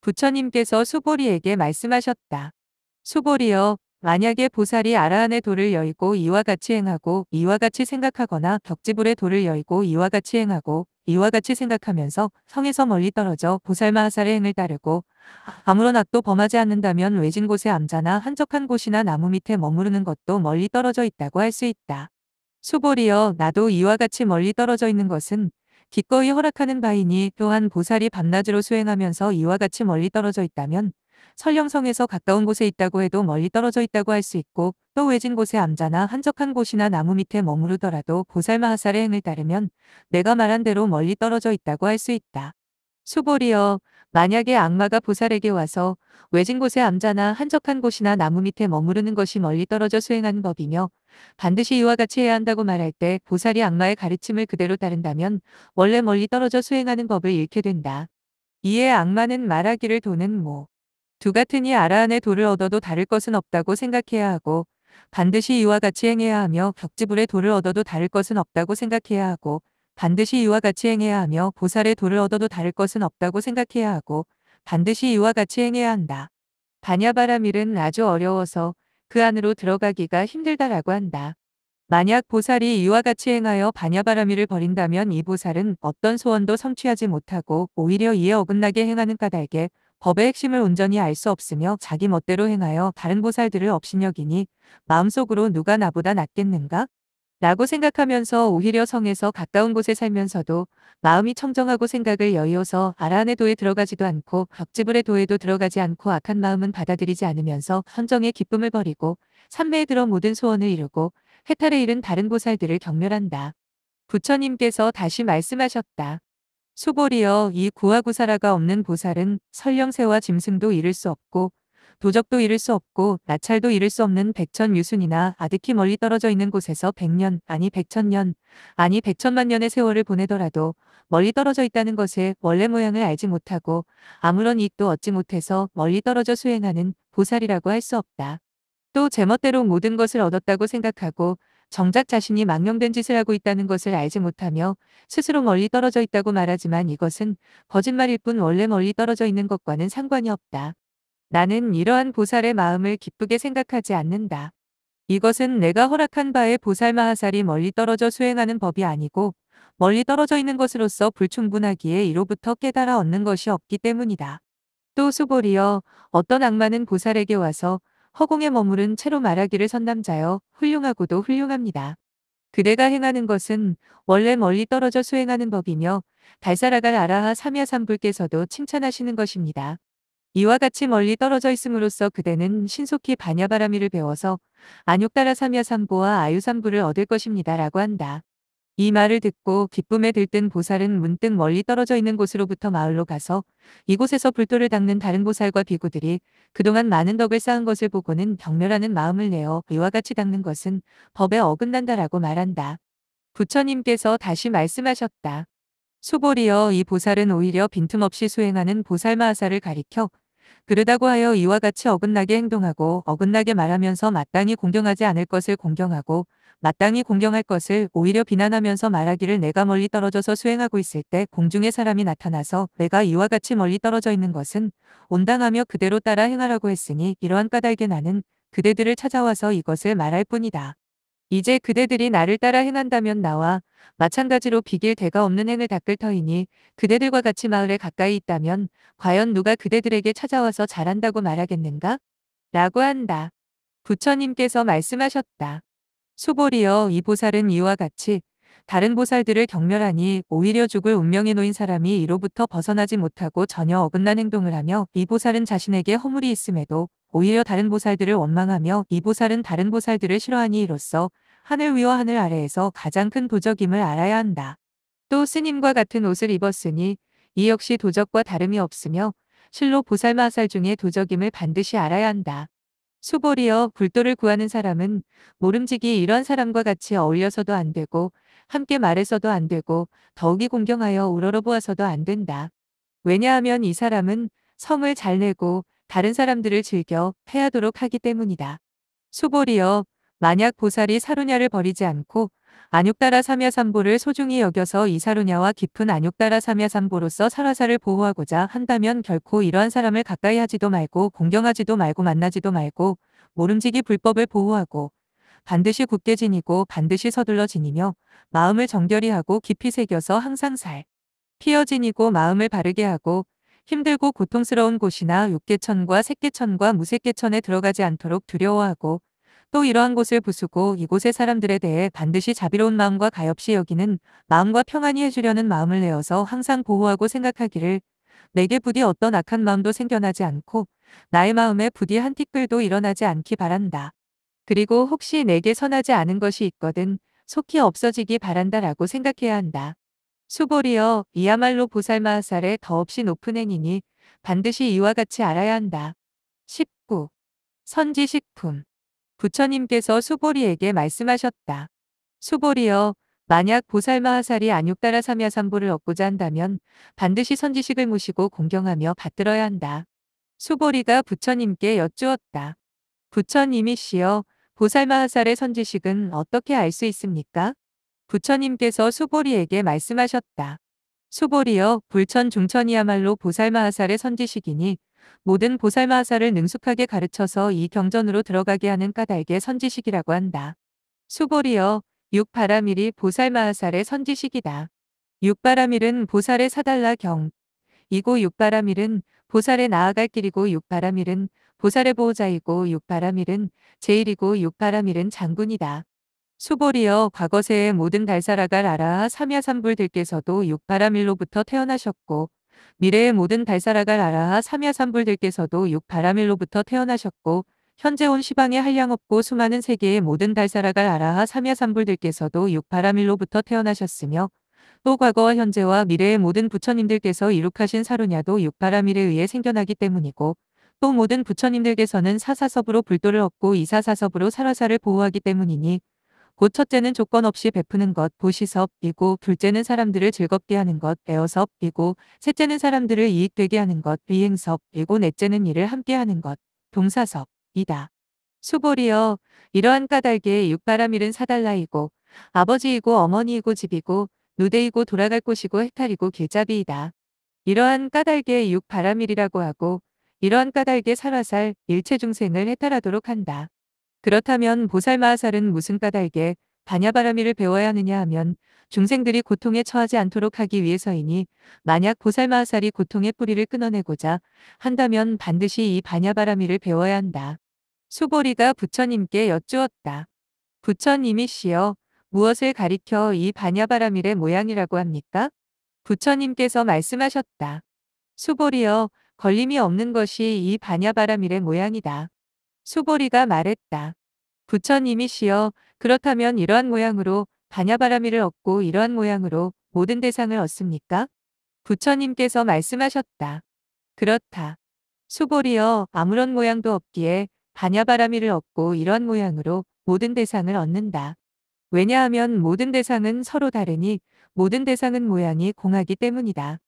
부처님께서 수보리에게 말씀하셨다. 수보리여 만약에 보살이 아라한의 도를 여의고 이와 같이 행하고 이와 같이 생각하거나 덕지불의 도를 여의고 이와 같이 행하고 이와 같이 생각하면서 성에서 멀리 떨어져 보살마하살의 행을 따르고 아무런 악도 범하지 않는다면 외진 곳에 암자나 한적한 곳이나 나무 밑에 머무르는 것도 멀리 떨어져 있다고 할 수 있다. 수보리여 나도 이와 같이 멀리 떨어져 있는 것은 기꺼이 허락하는 바이니 또한 보살이 밤낮으로 수행하면서 이와 같이 멀리 떨어져 있다면 설령성에서 가까운 곳에 있다고 해도 멀리 떨어져 있다고 할 수 있고 또 외진 곳에 암자나 한적한 곳이나 나무 밑에 머무르더라도 보살마 하살의 행을 따르면 내가 말한 대로 멀리 떨어져 있다고 할 수 있다. 수보리어 만약에 악마가 보살에게 와서 외진 곳에 암자나 한적한 곳이나 나무 밑에 머무르는 것이 멀리 떨어져 수행하는 법이며 반드시 이와 같이 해야 한다고 말할 때 보살이 악마의 가르침을 그대로 따른다면 원래 멀리 떨어져 수행하는 법을 잃게 된다. 이에 악마는 말하기를 도는 모. 두 같으니 아라 안에 돌을 얻어도 다를 것은 없다고 생각해야 하고 반드시 이와 같이 행해야 하며 벽지불에 돌을 얻어도 다를 것은 없다고 생각해야 하고 반드시 이와 같이 행해야 하며 보살의 돌을 얻어도 다를 것은 없다고 생각해야 하고 반드시 이와 같이 행해야 한다. 반야바라밀은 아주 어려워서 그 안으로 들어가기가 힘들다라고 한다. 만약 보살이 이와 같이 행하여 반야바라밀을 버린다면 이 보살은 어떤 소원도 성취하지 못하고 오히려 이에 어긋나게 행하는 까닭에 법의 핵심을 온전히 알 수 없으며 자기 멋대로 행하여 다른 보살들을 업신여기니 마음속으로 누가 나보다 낫겠는가? 라고 생각하면서 오히려 성에서 가까운 곳에 살면서도 마음이 청정하고 생각을 여의어서 아라한의 도에 들어가지도 않고 벽지불의 도에도 들어가지 않고 악한 마음은 받아들이지 않으면서 헌정의 기쁨을 버리고 산매에 들어 모든 소원을 이루고 해탈에 이른 다른 보살들을 경멸한다. 부처님께서 다시 말씀하셨다. 수보리어 이 구하구사라가 없는 보살은 설령새와 짐승도 잃을 수 없고 도적도 잃을 수 없고 나찰도 잃을 수 없는 백천유순이나 아득히 멀리 떨어져 있는 곳에서 백년 아니 백천년 아니 백천만 년의 세월을 보내더라도 멀리 떨어져 있다는 것의 원래 모양을 알지 못하고 아무런 이익도 얻지 못해서 멀리 떨어져 수행하는 보살이라고 할 수 없다. 또 제멋대로 모든 것을 얻었다고 생각하고 정작 자신이 망령된 짓을 하고 있다는 것을 알지 못하며 스스로 멀리 떨어져 있다고 말하지만 이것은 거짓말일 뿐 원래 멀리 떨어져 있는 것과는 상관이 없다. 나는 이러한 보살의 마음을 기쁘게 생각하지 않는다. 이것은 내가 허락한 바에 보살 마하살이 멀리 떨어져 수행하는 법이 아니고 멀리 떨어져 있는 것으로서 불충분하기에 이로부터 깨달아 얻는 것이 없기 때문이다. 또 수보리여 어떤 악마는 보살에게 와서 허공에 머무른 채로 말하기를 선남자여 훌륭하고도 훌륭합니다. 그대가 행하는 것은 원래 멀리 떨어져 수행하는 법이며 달사라갈 아라하 삼야삼불께서도 칭찬하시는 것입니다. 이와 같이 멀리 떨어져 있음으로써 그대는 신속히 반야바라미를 배워서 안욕따라 삼야삼보와 아유삼부를 얻을 것입니다. 라고 한다. 이 말을 듣고 기쁨에 들뜬 보살은 문득 멀리 떨어져 있는 곳으로부터 마을로 가서 이곳에서 불도를 닦는 다른 보살과 비구들이 그동안 많은 덕을 쌓은 것을 보고는 경멸하는 마음을 내어 이와 같이 닦는 것은 법에 어긋난다라고 말한다. 부처님께서 다시 말씀하셨다. 소보리여 이 보살은 오히려 빈틈없이 수행하는 보살마하사를 가리켜 그러다고 하여 이와 같이 어긋나게 행동하고 어긋나게 말하면서 마땅히 공경하지 않을 것을 공경하고 마땅히 공경할 것을 오히려 비난하면서 말하기를 내가 멀리 떨어져서 수행하고 있을 때 공중에 사람이 나타나서 내가 이와 같이 멀리 떨어져 있는 것은 온당하며 그대로 따라 행하라고 했으니 이러한 까닭에 나는 그대들을 찾아와서 이것을 말할 뿐이다. 이제 그대들이 나를 따라 행한다면 나와 마찬가지로 비길 대가 없는 행을 닦을 터이니 그대들과 같이 마을에 가까이 있다면 과연 누가 그대들에게 찾아와서 잘한다고 말하겠는가? 라고 한다. 부처님께서 말씀하셨다. 수보리여이 보살은 이와 같이 다른 보살들을 경멸하니 오히려 죽을 운명에 놓인 사람이 이로부터 벗어나지 못하고 전혀 어긋난 행동을 하며 이 보살은 자신에게 허물이 있음에도 오히려 다른 보살들을 원망하며 이 보살은 다른 보살들을 싫어하니 이로써 하늘 위와 하늘 아래에서 가장 큰 도적임을 알아야 한다. 또 스님과 같은 옷을 입었으니 이 역시 도적과 다름이 없으며 실로 보살마살 중에 도적임을 반드시 알아야 한다. 수보리어 불도를 구하는 사람은 모름지기 이런 사람과 같이 어울려서도 안 되고 함께 말해서도 안 되고 더욱이 공경하여 우러러보아서도 안 된다. 왜냐하면 이 사람은 성을 잘 내고 다른 사람들을 즐겨 패하도록 하기 때문이다. 수보리여 만약 보살이 사루냐를 버리지 않고 안육따라사며삼보를 소중히 여겨서 이 사루냐와 깊은 안육따라사며삼보로서사라사를 보호하고자 한다면 결코 이러한 사람을 가까이 하지도 말고 공경하지도 말고 만나지도 말고 모름지기 불법을 보호하고 반드시 굳게 지니고 반드시 서둘러 지니며 마음을 정결히 하고 깊이 새겨서 항상 살 피어 지니고 마음을 바르게 하고 힘들고 고통스러운 곳이나 육계천과 색계천과 무색계천에 들어가지 않도록 두려워하고 또 이러한 곳을 부수고 이곳의 사람들에 대해 반드시 자비로운 마음과 가엾이 여기는 마음과 평안히 해주려는 마음을 내어서 항상 보호하고 생각하기를 내게 부디 어떤 악한 마음도 생겨나지 않고 나의 마음에 부디 한 티끌도 일어나지 않기 바란다. 그리고 혹시 내게 선하지 않은 것이 있거든 속히 없어지기 바란다라고 생각해야 한다. 수보리여 이야말로 보살마하살의 더없이 높은 행이니 반드시 이와 같이 알아야 한다. 19. 선지식품 부처님께서 수보리에게 말씀하셨다. 수보리여 만약 보살마하살이 안육따라 삼야삼보를 얻고자 한다면 반드시 선지식을 모시고 공경하며 받들어야 한다. 수보리가 부처님께 여쭈었다. 부처님이시여 보살마하살의 선지식은 어떻게 알 수 있습니까? 부처님께서 수보리에게 말씀하셨다. 수보리여 불천 중천이야말로 보살마하살의 선지식이니 모든 보살마하살을 능숙하게 가르쳐서 이 경전으로 들어가게 하는 까닭의 선지식이라고 한다. 수보리여 육바라밀이 보살마하살의 선지식이다. 육바라밀은 보살의 사달라 경. 이고 육바라밀은 보살의 나아갈 길이고 육바라밀은 보살의 보호자이고 육바라밀은 제일이고 육바라밀은 장군이다. 수보리여 과거세의 모든 달사라갈 아라하 삼야산불들께서도 육바라밀로부터 태어나셨고 미래의 모든 달사라갈 아라하 삼야산불들께서도 육바라밀로부터 태어나셨고 현재 온시방에 한량없고 수많은 세계의 모든 달사라갈 아라하 삼야산불들께서도 육바라밀로부터 태어나셨으며 또 과거와 현재와 미래의 모든 부처님들께서 이룩하신 사루냐도 육바라밀에 의해 생겨나기 때문이고 또 모든 부처님들께서는 사사섭으로 불도를 얻고 이사사섭으로 사라사를 보호하기 때문이니 곧 첫째는 조건 없이 베푸는 것 보시섭이고 둘째는 사람들을 즐겁게 하는 것 에어섭이고 셋째는 사람들을 이익되게 하는 것 비행섭이고 넷째는 일을 함께 하는 것 동사섭이다. 수보리여 이러한 까닭에 육바람일은 사달라이고 아버지이고 어머니이고 집이고 누대이고 돌아갈 곳이고 해탈이고 길잡이이다. 이러한 까닭에 육바람일이라고 하고 이러한 까닭에 살화살 일체중생을 해탈하도록 한다. 그렇다면 보살마하살은 무슨 까닭에 반야바라미를 배워야 하느냐 하면 중생들이 고통에 처하지 않도록 하기 위해서이니 만약 보살마하살이 고통의 뿌리를 끊어내고자 한다면 반드시 이 반야바라미를 배워야 한다. 수보리가 부처님께 여쭈었다. 부처님이시여 무엇을 가리켜 이 반야바라밀의 모양이라고 합니까? 부처님께서 말씀하셨다. 수보리여 걸림이 없는 것이 이 반야바라밀의 모양이다. 수보리가 말했다. 부처님이시여 그렇다면 이러한 모양으로 반야바라미를 얻고 이러한 모양으로 모든 대상을 얻습니까? 부처님께서 말씀하셨다. 그렇다. 수보리여 아무런 모양도 없기에 반야바라미를 얻고 이러한 모양으로 모든 대상을 얻는다. 왜냐하면 모든 대상은 서로 다르니 모든 대상은 모양이 공하기 때문이다.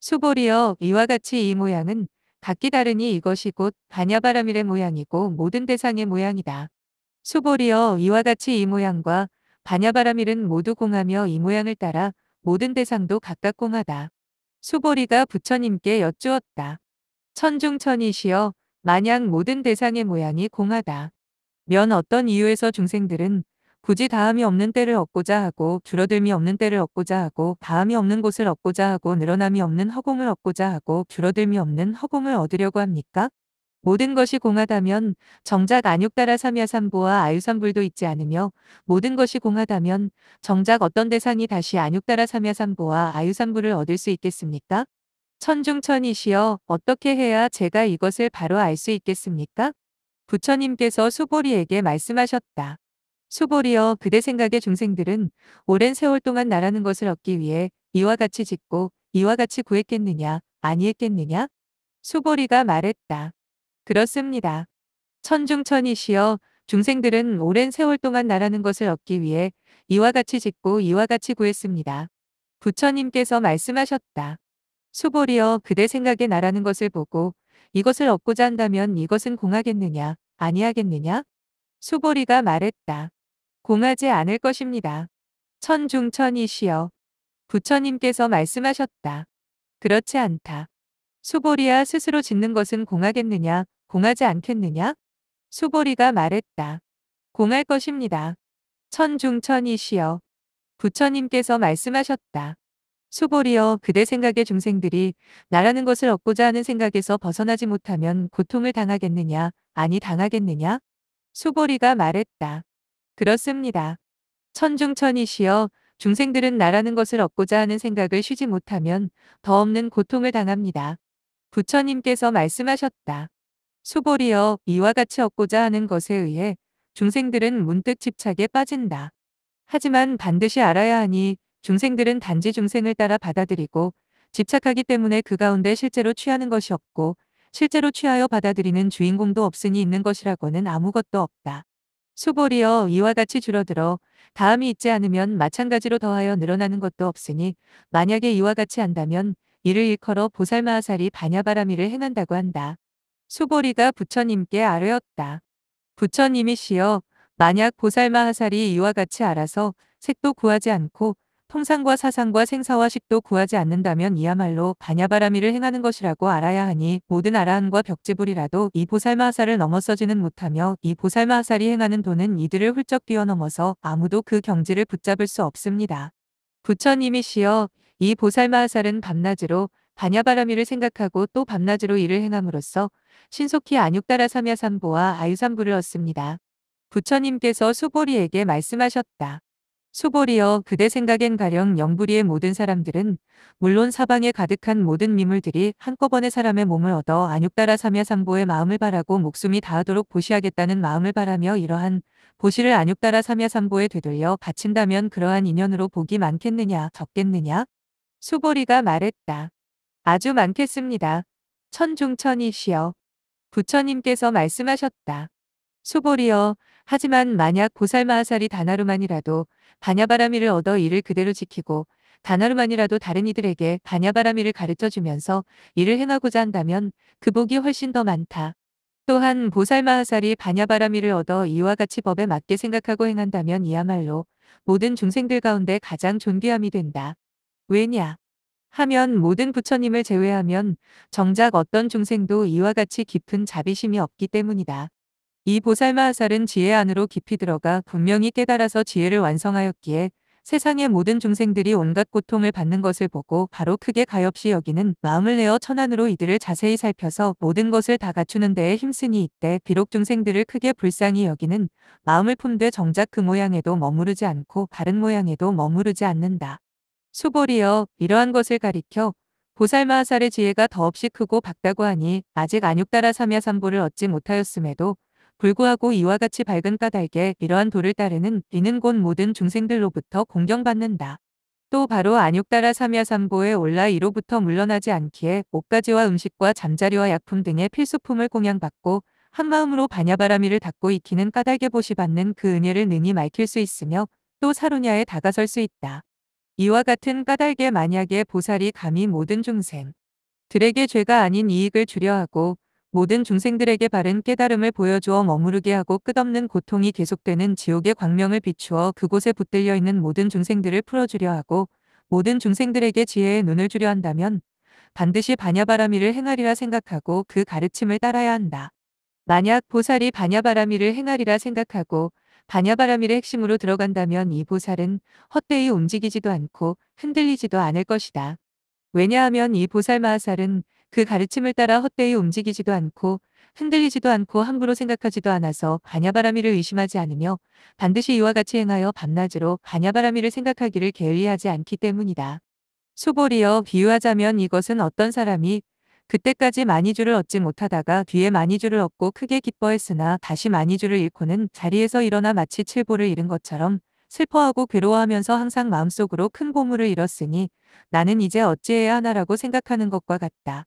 수보리여 이와 같이 이 모양은 각기 다르니 이것이 곧 반야바람일의 모양이고 모든 대상의 모양이다. 수보리여 이와 같이 이 모양과 반야바람일은 모두 공하며 이 모양을 따라 모든 대상도 각각 공하다. 수보리가 부처님께 여쭈었다. 천중천이시여 만약 모든 대상의 모양이 공하다. 면 어떤 이유에서 중생들은 굳이 다음이 없는 때를 얻고자 하고 줄어듦이 없는 때를 얻고자 하고 다음이 없는 곳을 얻고자 하고 늘어남이 없는 허공을 얻고자 하고 줄어듦이 없는 허공을 얻으려고 합니까? 모든 것이 공하다면 정작 안육따라 삼야삼보와 아유삼불도 있지 않으며 모든 것이 공하다면 정작 어떤 대상이 다시 안육따라 삼야삼보와 아유삼불을 얻을 수 있겠습니까? 천중천이시여 어떻게 해야 제가 이것을 바로 알 수 있겠습니까? 부처님께서 수보리에게 말씀하셨다. 수보리여 그대 생각의 중생들은 오랜 세월 동안 나라는 것을 얻기 위해 이와 같이 짓고 이와 같이 구했겠느냐 아니했겠느냐? 수보리가 말했다. 그렇습니다. 천중천이시여 중생들은 오랜 세월 동안 나라는 것을 얻기 위해 이와 같이 짓고 이와 같이 구했습니다. 부처님께서 말씀하셨다. 수보리여 그대 생각에 나라는 것을 보고 이것을 얻고자 한다면 이것은 공하겠느냐 아니하겠느냐? 수보리가 말했다. 공하지 않을 것입니다. 천중천이시여. 부처님께서 말씀하셨다. 그렇지 않다. 수보리야 스스로 짓는 것은 공하겠느냐, 공하지 않겠느냐? 수보리가 말했다. 공할 것입니다. 천중천이시여. 부처님께서 말씀하셨다. 수보리여 그대 생각의 중생들이 나라는 것을 얻고자 하는 생각에서 벗어나지 못하면 고통을 당하겠느냐 아니 당하겠느냐 수보리가 말했다. 그렇습니다. 천중천이시여 중생들은 나라는 것을 얻고자 하는 생각을 쉬지 못하면 더 없는 고통을 당합니다. 부처님께서 말씀하셨다. 수보리여 이와 같이 얻고자 하는 것에 의해 중생들은 문득 집착에 빠진다. 하지만 반드시 알아야 하니 중생들은 단지 중생을 따라 받아들이고 집착하기 때문에 그 가운데 실제로 취하는 것이 없고 실제로 취하여 받아들이는 주인공도 없으니 있는 것이라고는 아무것도 없다. 수보리여 이와 같이 줄어들어 다음이 있지 않으면 마찬가지로 더하여 늘어나는 것도 없으니 만약에 이와 같이 한다면 이를 일컬어 보살마하살이 반야바라미를 행한다고 한다. 수보리가 부처님께 아뢰었다. 부처님이시여 만약 보살마하살이 이와 같이 알아서 색도 구하지 않고 통상과 사상과 생사와 식도 구하지 않는다면 이야말로 반야바라미를 행하는 것이라고 알아야 하니 모든 아라한과 벽지불이라도 이 보살마하사를 넘어서지는 못하며 이 보살마하살이 행하는 도는 이들을 훌쩍 뛰어넘어서 아무도 그 경지를 붙잡을 수 없습니다. 부처님이시여 이 보살마하살은 밤낮으로 반야바라미를 생각하고 또 밤낮으로 일을 행함으로써 신속히 안육따라 삼야삼보와 아유산부를 얻습니다. 부처님께서 수보리에게 말씀하셨다. 수보리여 그대 생각엔 가령 영부리의 모든 사람들은 물론 사방에 가득한 모든 미물들이 한꺼번에 사람의 몸을 얻어 안육따라 삼야삼보의 마음을 바라고 목숨이 다하도록 보시하겠다는 마음을 바라며 이러한 보시를 안육따라 삼야삼보에 되돌려 바친다면 그러한 인연으로 복이 많겠느냐 적겠느냐? 수보리가 말했다. 아주 많겠습니다. 천중천이시여. 부처님께서 말씀하셨다. 소벌이여 하지만 만약 보살마하살이 다나루만이라도 반야바라미를 얻어 이를 그대로 지키고 다나루만이라도 다른 이들에게 반야바라미를 가르쳐주면서 이를 행하고자 한다면 그 복이 훨씬 더 많다. 또한 보살마하살이 반야바라미를 얻어 이와 같이 법에 맞게 생각하고 행한다면 이야말로 모든 중생들 가운데 가장 존귀함이 된다. 왜냐? 하면 모든 부처님을 제외하면 정작 어떤 중생도 이와 같이 깊은 자비심이 없기 때문이다. 이 보살마하살은 지혜 안으로 깊이 들어가 분명히 깨달아서 지혜를 완성하였기에 세상의 모든 중생들이 온갖 고통을 받는 것을 보고 바로 크게 가엾이 여기는 마음을 내어 천안으로 이들을 자세히 살펴서 모든 것을 다 갖추는 데에 힘쓰니 이때 비록 중생들을 크게 불쌍히 여기는 마음을 품되 정작 그 모양에도 머무르지 않고 바른 모양에도 머무르지 않는다. 수보리여 이러한 것을 가리켜 보살마하살의 지혜가 더없이 크고 밝다고 하니 아직 안육따라 삼야삼보를 얻지 못하였음에도 불구하고 이와 같이 밝은 까닭에 이러한 도를 따르는 이는 곧 모든 중생들로부터 공경받는다. 또 바로 안육 따라 삼야삼보에 올라 이로부터 물러나지 않기에 옷가지와 음식과 잠자리와 약품 등의 필수품을 공양받고 한마음으로 반야바라미를 닦고 익히는 까닭에 보시받는 그 은혜를 능히 밝힐 수 있으며 또사루냐에 다가설 수 있다. 이와 같은 까닭에 만약에 보살이 감히 모든 중생 들에게 죄가 아닌 이익을 주려 하고 모든 중생들에게 바른 깨달음을 보여주어 머무르게 하고 끝없는 고통이 계속되는 지옥의 광명을 비추어 그곳에 붙들려 있는 모든 중생들을 풀어주려 하고 모든 중생들에게 지혜의 눈을 주려 한다면 반드시 반야바라미를 행하리라 생각하고 그 가르침을 따라야 한다. 만약 보살이 반야바라미를 행하리라 생각하고 반야바라미를 핵심으로 들어간다면 이 보살은 헛되이 움직이지도 않고 흔들리지도 않을 것이다. 왜냐하면 이 보살 마하살은 그 가르침을 따라 헛되이 움직이지도 않고 흔들리지도 않고 함부로 생각하지도 않아서 반야바라미를 의심하지 않으며 반드시 이와 같이 행하여 밤낮으로 반야바라미를 생각하기를 게을리하지 않기 때문이다. 수보리어 비유하자면 이것은 어떤 사람이 그때까지 마니주를 얻지 못하다가 뒤에 마니주를 얻고 크게 기뻐했으나 다시 마니주를 잃고는 자리에서 일어나 마치 칠보를 잃은 것처럼 슬퍼하고 괴로워하면서 항상 마음속으로 큰 보물을 잃었으니 나는 이제 어찌해야 하나라고 생각하는 것과 같다.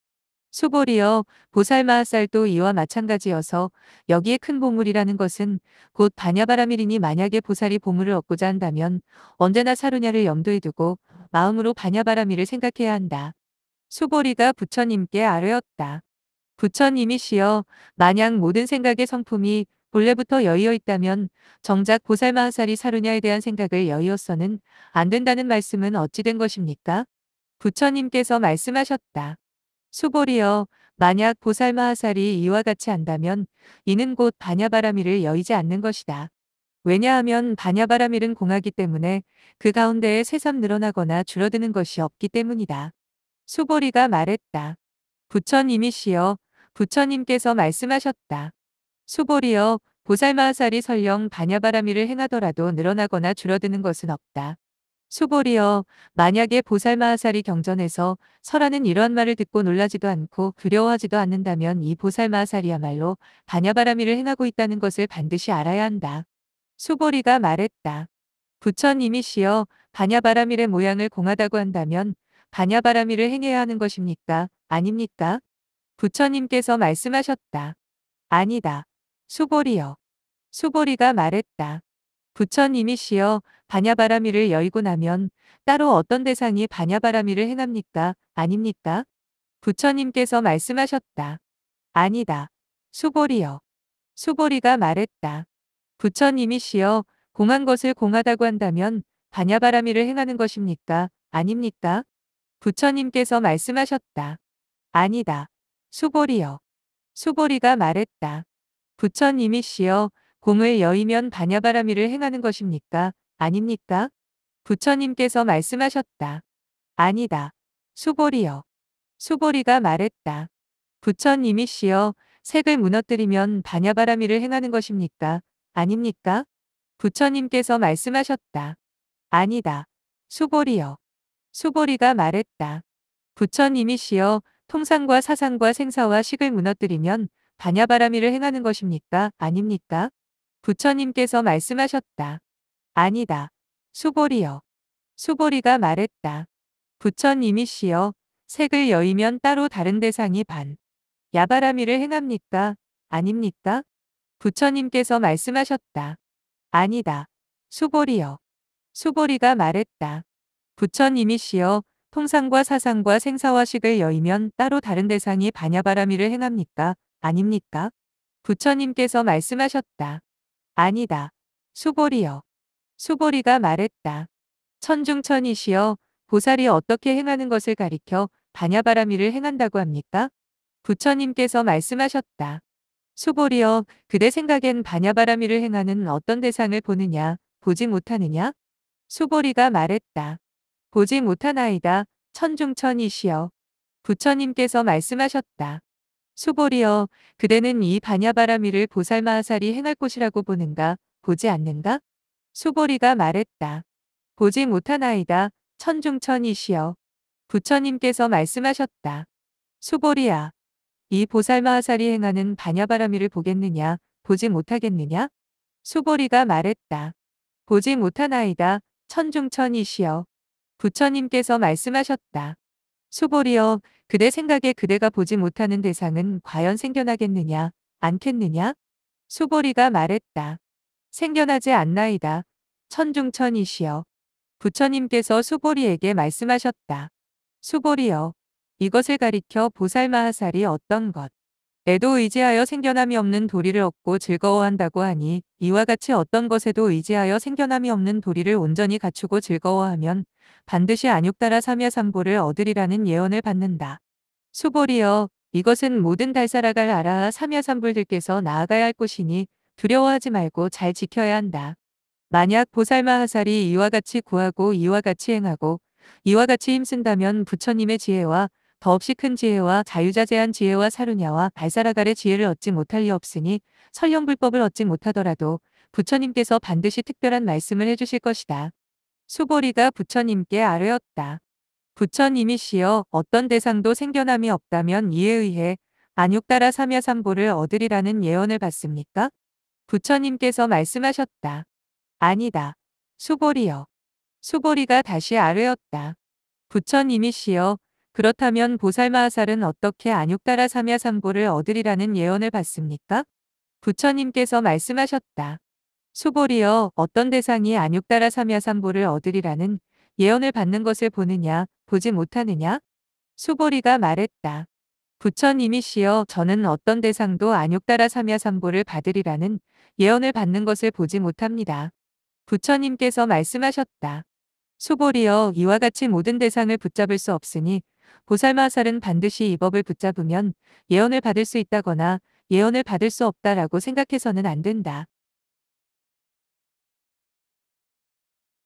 소보리어 보살마하살도 이와 마찬가지여서 여기에 큰 보물이라는 것은 곧 반야바라밀이니 만약에 보살이 보물을 얻고자 한다면 언제나 사루냐를 염두에 두고 마음으로 반야바라밀을 생각해야 한다. 소보리가 부처님께 아뢰었다. 부처님이시여 만약 모든 생각의 성품이 본래부터 여의어 있다면 정작 보살마하살이 사루냐에 대한 생각을 여의어서는 안 된다는 말씀은 어찌 된 것입니까? 부처님께서 말씀하셨다. 수보리여 만약 보살마하살이 이와 같이 한다면 이는 곧반야바라밀을 여의지 않는 것이다. 왜냐하면 반야바라밀은 공하기 때문에 그 가운데에 새삼 늘어나거나 줄어드는 것이 없기 때문이다. 수보리가 말했다. 부처님이시여 부처님께서 말씀하셨다. 수보리여 보살마하살이 설령 반야바라밀을 행하더라도 늘어나거나 줄어드는 것은 없다. 수보리여 만약에 보살마하살이 경전에서 설하는 이런 말을 듣고 놀라지도 않고 두려워하지도 않는다면 이 보살마하살이야말로 반야바라밀을 행하고 있다는 것을 반드시 알아야 한다. 수보리가 말했다. 부처님이시여 반야바라밀의 모양을 공하다고 한다면 반야바라밀을 행해야 하는 것입니까? 아닙니까? 부처님께서 말씀하셨다. 아니다. 수보리여. 수보리가 말했다. 부처님이시여 반야바라미를 여의고 나면 따로 어떤 대상이 반야바라미를 행합니까? 아닙니까? 부처님께서 말씀하셨다. 아니다. 수보리여. 수보리가 말했다. 부처님이시여 공한 것을 공하다고 한다면 반야바라미를 행하는 것입니까? 아닙니까? 부처님께서 말씀하셨다. 아니다. 수보리여. 수보리가 말했다. 부처님이시여 공을 여의면 반야바라미를 행하는 것입니까? 아닙니까? 부처님께서 말씀하셨다. 아니다. 수보리여. 수보리가 말했다. 부처님이시여 색을 무너뜨리면 반야바라미를 행하는 것입니까? 아닙니까? 부처님께서 말씀하셨다. 아니다. 수보리여. 수보리가 말했다. 부처님이시여 통상과 사상과 생사와 식을 무너뜨리면 반야바라미를 행하는 것입니까? 아닙니까? 부처님께서 말씀하셨다. 아니다. 수보리여. 수보리가 말했다. 부처님이시여. 색을 여의면 따로 다른 대상이 반. 야바라미를 행합니까? 아닙니까? 부처님께서 말씀하셨다. 아니다. 수보리여. 수보리가 말했다. 부처님이시여 통상과 사상과 생사와식을 여의면 따로 다른 대상이 반야바라미를 행합니까? 아닙니까? 부처님께서 말씀하셨다. 아니다. 수보리여. 수보리가 말했다. 천중천이시여 보살이 어떻게 행하는 것을 가리켜 반야바라밀을 행한다고 합니까? 부처님께서 말씀하셨다. 수보리여 그대 생각엔 반야바라밀을 행하는 어떤 대상을 보느냐 보지 못하느냐? 수보리가 말했다. 보지 못하나이다. 천중천이시여. 부처님께서 말씀하셨다. 수보리여 그대는 이반야바라미를 보살마하살이 행할 곳이라고 보는가 보지 않는가? 수보리가 말했다. 보지 못하나이다 천중천이시여. 부처님께서 말씀하셨다. 수보리야이 보살마하살이 행하는 반야바라미를 보겠느냐 보지 못하겠느냐? 수보리가 말했다. 보지 못하나이다 천중천이시여. 부처님께서 말씀하셨다. 수보리여 그대 생각에 그대가 보지 못하는 대상은 과연 생겨나겠느냐 않겠느냐 수보리가 말했다. 생겨나지 않나이다. 천중천이시여. 부처님께서 수보리에게 말씀하셨다. 수보리여, 이것을 가리켜 보살마하살이 어떤 것, 애도 의지하여 생겨남이 없는 도리를 얻고 즐거워한다고 하니 이와 같이 어떤 것에도 의지하여 생겨남이 없는 도리를 온전히 갖추고 즐거워하면 반드시 안육따라 삼야삼보를 얻으리라는 예언을 받는다. 수보리여 이것은 모든 달살아갈 아 삼야삼불들께서 나아가야 할 곳이니 두려워하지 말고 잘 지켜야 한다. 만약 보살마 하살이 이와 같이 구하고 이와 같이 행하고 이와 같이 힘쓴다면 부처님의 지혜와 더없이 큰 지혜와 자유자재한 지혜와 사루냐와 발사라갈의 지혜를 얻지 못할 리 없으니 설령 불법을 얻지 못하더라도 부처님께서 반드시 특별한 말씀을 해주실 것이다. 수보리가 부처님께 아뢰었다. 부처님이시여 어떤 대상도 생겨남이 없다면 이에 의해 안육따라 삼야삼보를 얻으리라는 예언을 받습니까? 부처님께서 말씀하셨다. 아니다. 수보리여. 수보리가 다시 아뢰었다. 부처님이시여 그렇다면 보살마하살은 어떻게 안육따라 삼야삼보를 얻으리라는 예언을 받습니까? 부처님께서 말씀하셨다. 수보리여 어떤 대상이 안육따라 삼야삼보를 얻으리라는 예언을 받는 것을 보느냐 보지 못하느냐? 수보리가 말했다. 부처님이시여 저는 어떤 대상도 안육따라 삼야삼보를 받으리라는 예언을 받는 것을 보지 못합니다. 부처님께서 말씀하셨다. 수보리여 이와 같이 모든 대상을 붙잡을 수 없으니 보살마살은 반드시 이 법을 붙잡으면 예언을 받을 수 있다거나 예언을 받을 수 없다라고 생각해서는 안 된다.